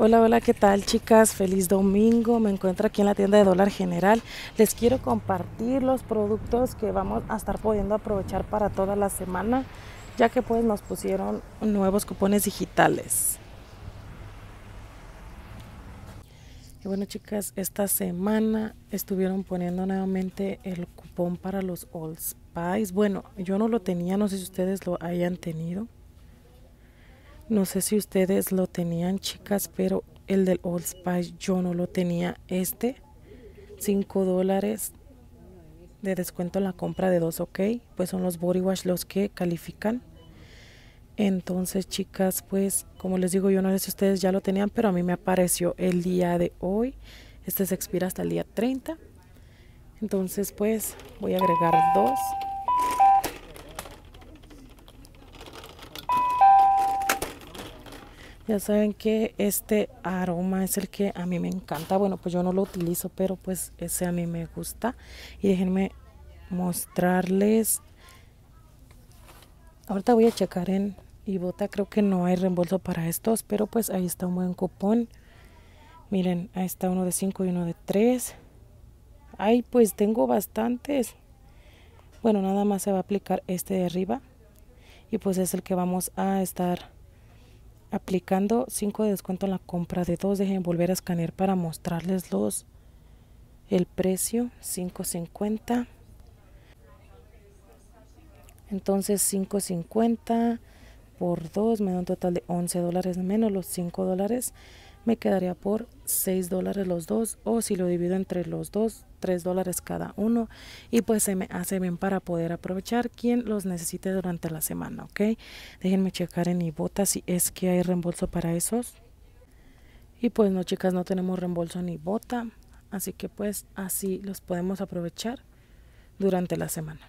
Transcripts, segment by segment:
Hola, hola, ¿qué tal chicas? Feliz domingo. Me encuentro aquí en la tienda de Dólar General. Les quiero compartir los productos que vamos a estar pudiendo aprovechar para toda la semana, ya que pues nos pusieron nuevos cupones digitales. Y bueno chicas, esta semana estuvieron poniendo nuevamente el cupón para los Old Spice. Bueno, yo no lo tenía, no sé si ustedes lo hayan tenido no sé si ustedes lo tenían, chicas, pero el del Old Spice yo no lo tenía. Este, 5 dólares de descuento en la compra de dos, ¿ok? Pues son los body wash los que califican. Entonces, chicas, pues como les digo, yo no sé si ustedes ya lo tenían, pero a mí me apareció el día de hoy. Este se expira hasta el día 30. Entonces, pues voy a agregar dos. Ya saben que este aroma es el que a mí me encanta. Bueno, pues yo no lo utilizo, pero pues ese a mí me gusta. Y déjenme mostrarles. Ahorita voy a checar en Ibota. Creo que no hay reembolso para estos, pero pues ahí está un buen cupón. Miren, ahí está uno de 5 y uno de 3. Ay, pues tengo bastantes. Bueno, nada más se va a aplicar este de arriba. Y pues es el que vamos a estar aplicando 5 de descuento en la compra de 2, dejen volver a escanear para mostrarles los el precio 5.50 entonces 5.50 por 2 me da un total de 11 dólares menos los 5 dólares me quedaría por 6 dólares los dos o si lo divido entre los dos 3 dólares cada uno y pues se me hace bien para poder aprovechar quien los necesite durante la semana ok déjenme checar en bota si es que hay reembolso para esos y pues no chicas no tenemos reembolso ni bota así que pues así los podemos aprovechar durante la semana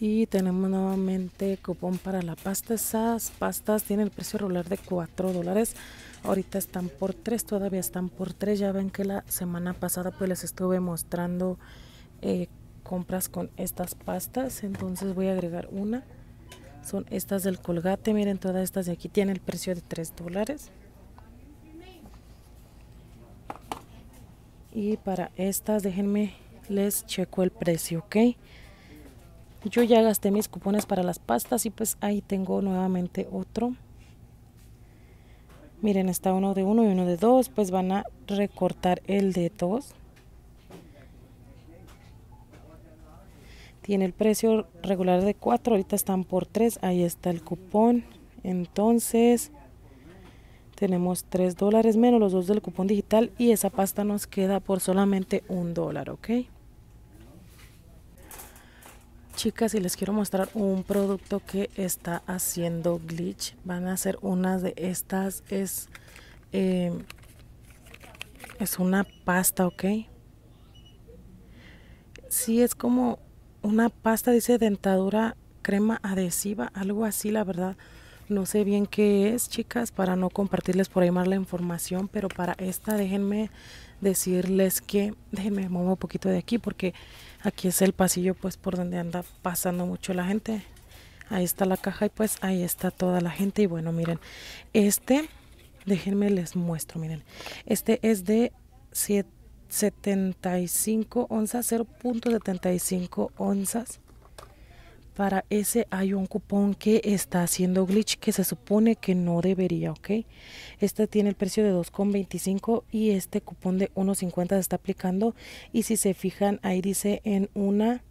y tenemos nuevamente cupón para la pasta. Esas pastas tienen el precio regular de 4 dólares. Ahorita están por 3, todavía están por 3. Ya ven que la semana pasada pues les estuve mostrando eh, compras con estas pastas. Entonces voy a agregar una. Son estas del colgate. Miren, todas estas de aquí tienen el precio de 3 dólares. Y para estas déjenme les checo el precio, ¿ok? Yo ya gasté mis cupones para las pastas y pues ahí tengo nuevamente otro. Miren, está uno de uno y uno de dos, pues van a recortar el de dos. Tiene el precio regular de cuatro, ahorita están por tres, ahí está el cupón. Entonces, tenemos tres dólares menos los dos del cupón digital y esa pasta nos queda por solamente un dólar, ¿ok? chicas y les quiero mostrar un producto que está haciendo glitch van a ser una de estas es em, es una pasta ok sí es como una pasta dice dentadura crema adhesiva algo así la verdad no sé bien qué es chicas para no compartirles por ahí más la información pero para esta déjenme decirles que déjenme muevo un poquito de aquí porque Aquí es el pasillo pues por donde anda pasando mucho la gente. Ahí está la caja y pues ahí está toda la gente. Y bueno, miren, este, déjenme les muestro, miren. Este es de 75 onzas, 0.75 onzas para ese hay un cupón que está haciendo glitch que se supone que no debería, ¿ok? Este tiene el precio de 2,25 y este cupón de 1,50 se está aplicando y si se fijan ahí dice en una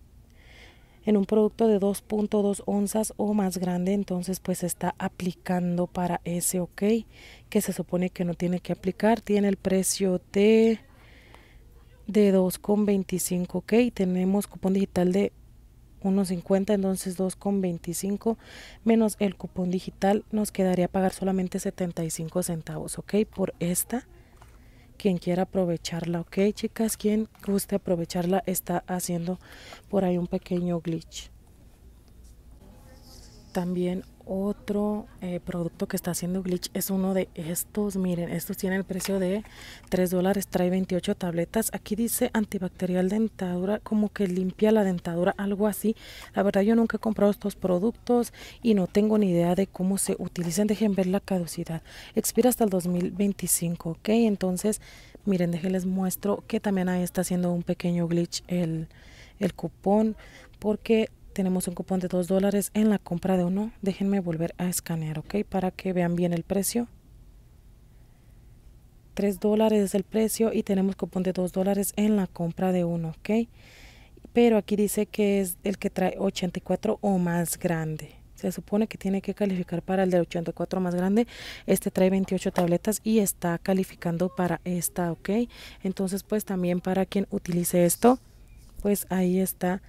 en un producto de 2.2 onzas o más grande, entonces pues está aplicando para ese ok, que se supone que no tiene que aplicar, tiene el precio de de 2,25 ok, tenemos cupón digital de 1.50, entonces 2.25 menos el cupón digital nos quedaría pagar solamente 75 centavos, ¿ok? Por esta, quien quiera aprovecharla, ¿ok? Chicas, quien guste aprovecharla está haciendo por ahí un pequeño glitch. También otro eh, producto que está haciendo Glitch es uno de estos. Miren, estos tienen el precio de 3 dólares. Trae 28 tabletas. Aquí dice antibacterial dentadura, como que limpia la dentadura, algo así. La verdad, yo nunca he comprado estos productos y no tengo ni idea de cómo se utilizan. Dejen ver la caducidad. Expira hasta el 2025, ¿ok? Entonces, miren, les muestro que también ahí está haciendo un pequeño glitch el, el cupón porque tenemos un cupón de 2 dólares en la compra de uno. Déjenme volver a escanear, ¿ok? Para que vean bien el precio. 3 dólares es el precio y tenemos cupón de 2 dólares en la compra de uno, ¿ok? Pero aquí dice que es el que trae 84 o más grande. Se supone que tiene que calificar para el de 84 más grande. Este trae 28 tabletas y está calificando para esta, ¿ok? Entonces, pues también para quien utilice esto, pues ahí está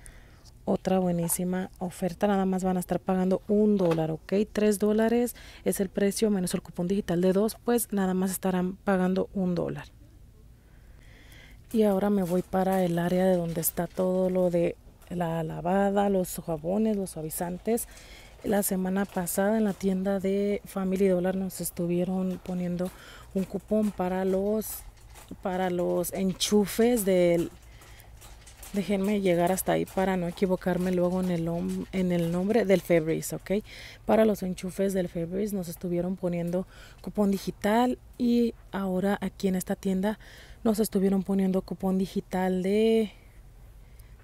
otra buenísima oferta, nada más van a estar pagando un dólar, ¿ok? Tres dólares es el precio menos el cupón digital de dos, pues nada más estarán pagando un dólar. Y ahora me voy para el área de donde está todo lo de la lavada, los jabones, los suavizantes. La semana pasada en la tienda de Family Dollar nos estuvieron poniendo un cupón para los para los enchufes del Déjenme llegar hasta ahí para no equivocarme luego en el, en el nombre del Febreze, ¿ok? Para los enchufes del Febris nos estuvieron poniendo cupón digital y ahora aquí en esta tienda nos estuvieron poniendo cupón digital de,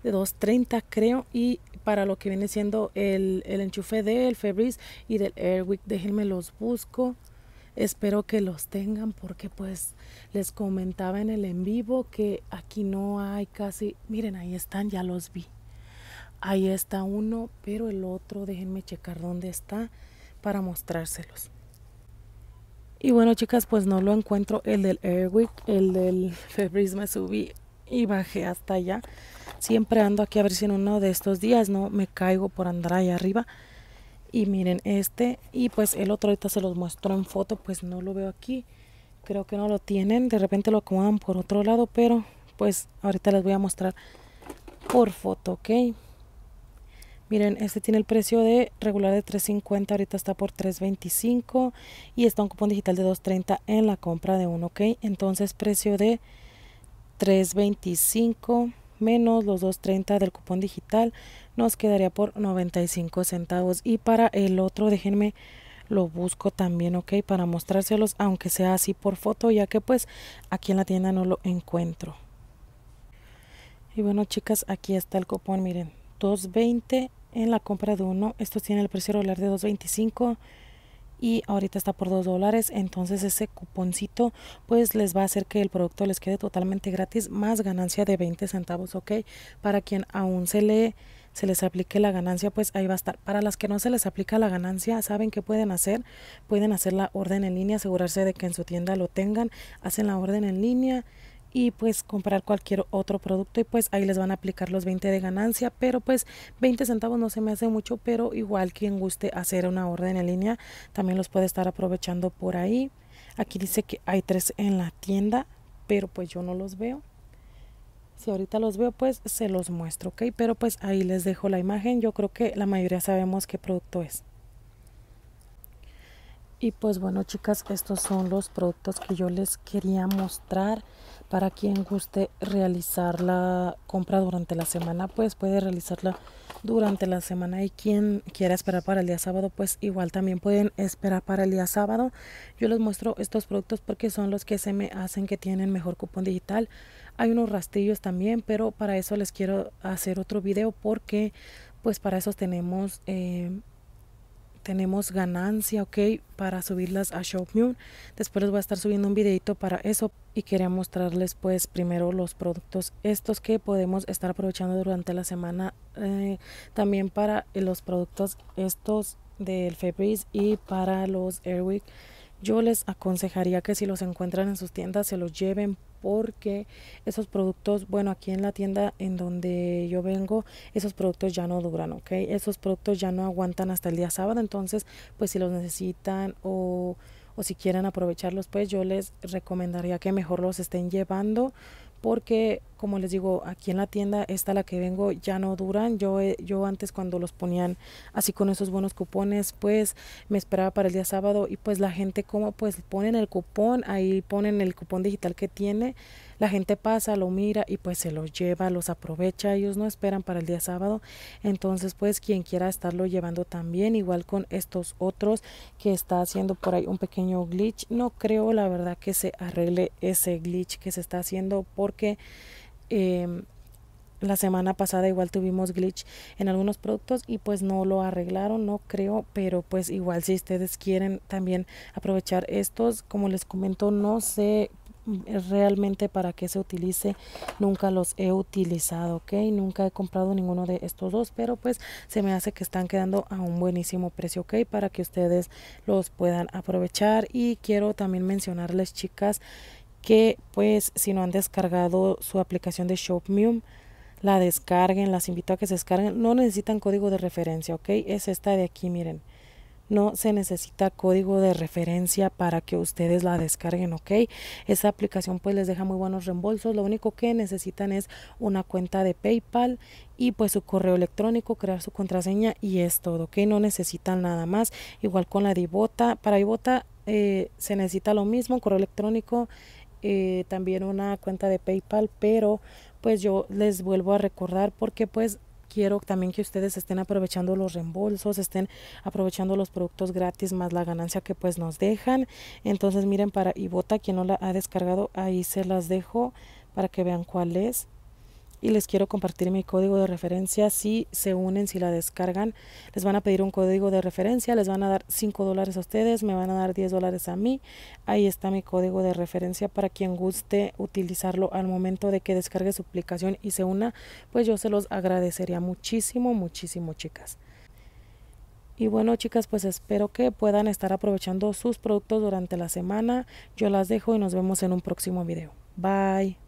de 2.30 creo y para lo que viene siendo el, enchufe del Febreze y del Airwick, déjenme los busco. Espero que los tengan porque pues les comentaba en el en vivo que aquí no hay casi, miren ahí están, ya los vi. Ahí está uno, pero el otro déjenme checar dónde está para mostrárselos. Y bueno chicas, pues no lo encuentro el del Airwick, el del Febris me subí y bajé hasta allá. Siempre ando aquí a ver si en uno de estos días no me caigo por andar allá arriba y miren este y pues el otro ahorita se los mostró en foto pues no lo veo aquí creo que no lo tienen de repente lo acomodan por otro lado pero pues ahorita les voy a mostrar por foto ok miren este tiene el precio de regular de 350 ahorita está por 325 y está un cupón digital de 230 en la compra de uno ok entonces precio de 325 menos los 2.30 del cupón digital nos quedaría por 95 centavos y para el otro déjenme lo busco también ok para mostrárselos aunque sea así por foto ya que pues aquí en la tienda no lo encuentro y bueno chicas aquí está el cupón miren 2.20 en la compra de uno estos tienen el precio regular de 2.25 y ahorita está por 2 dólares. Entonces ese cuponcito pues les va a hacer que el producto les quede totalmente gratis más ganancia de 20 centavos, ¿ok? Para quien aún se le se les aplique la ganancia, pues ahí va a estar. Para las que no se les aplica la ganancia, ¿saben qué pueden hacer? Pueden hacer la orden en línea, asegurarse de que en su tienda lo tengan, hacen la orden en línea, y pues comprar cualquier otro producto y pues ahí les van a aplicar los 20 de ganancia pero pues 20 centavos no se me hace mucho pero igual quien guste hacer una orden en línea también los puede estar aprovechando por ahí aquí dice que hay tres en la tienda pero pues yo no los veo si ahorita los veo, pues se los muestro, ¿ok? Pero pues ahí les dejo la imagen. Yo creo que la mayoría sabemos qué producto es. Y pues bueno, chicas, estos son los productos que yo les quería mostrar para quien guste realizar la compra durante la semana pues puede realizarla durante la semana y quien quiera esperar para el día sábado pues igual también pueden esperar para el día sábado yo les muestro estos productos porque son los que se me hacen que tienen mejor cupón digital hay unos rastrillos también pero para eso les quiero hacer otro video porque pues para eso tenemos eh, tenemos ganancia, ok, para subirlas a Shopmune. Después les voy a estar subiendo un videito para eso y quería mostrarles pues primero los productos estos que podemos estar aprovechando durante la semana. Eh, también para los productos estos del Febris y para los Airwick. Yo les aconsejaría que si los encuentran en sus tiendas se los lleven porque esos productos, bueno, aquí en la tienda en donde yo vengo, esos productos ya no duran, ¿ok? Esos productos ya no aguantan hasta el día sábado, entonces, pues si los necesitan o, o si quieren aprovecharlos, pues yo les recomendaría que mejor los estén llevando porque como les digo, aquí en la tienda, esta la que vengo ya no duran. Yo, eh, yo antes cuando los ponían así con esos buenos cupones, pues me esperaba para el día sábado y pues la gente como pues ponen el cupón, ahí ponen el cupón digital que tiene la gente pasa, lo mira y pues se los lleva, los aprovecha, ellos no esperan para el día sábado, entonces pues quien quiera estarlo llevando también, igual con estos otros que está haciendo por ahí un pequeño glitch, no creo la verdad que se arregle ese glitch que se está haciendo porque... Em, la semana pasada igual tuvimos glitch en algunos productos y pues no lo arreglaron, no creo, pero pues igual si ustedes quieren también aprovechar estos, como les comento, no sé realmente para que se utilice nunca los he utilizado ok nunca he comprado ninguno de estos dos pero pues se me hace que están quedando a un buenísimo precio ok para que ustedes los puedan aprovechar y quiero también mencionarles chicas que pues si no han descargado su aplicación de Shopmium la descarguen las invito a que se descarguen no necesitan código de referencia ok es esta de aquí miren no se necesita código de referencia para que ustedes la descarguen, ¿ok? Esa aplicación pues les deja muy buenos reembolsos. Lo único que necesitan es una cuenta de PayPal y pues su correo electrónico, crear su contraseña y es todo, ¿ok? No necesitan nada más. Igual con la Divota. Para iBota eh, se necesita lo mismo, correo electrónico, eh, también una cuenta de PayPal, pero pues yo les vuelvo a recordar porque pues quiero también que ustedes estén aprovechando los reembolsos, estén aprovechando los productos gratis más la ganancia que pues nos dejan. Entonces miren para Ibota, quien no la ha descargado, ahí se las dejo para que vean cuál es y les quiero compartir mi código de referencia si se unen, si la descargan. Les van a pedir un código de referencia, les van a dar 5 dólares a ustedes, me van a dar 10 dólares a mí. Ahí está mi código de referencia para quien guste utilizarlo al momento de que descargue su aplicación y se una, pues yo se los agradecería muchísimo, muchísimo chicas. Y bueno chicas, pues espero que puedan estar aprovechando sus productos durante la semana. Yo las dejo y nos vemos en un próximo video. Bye.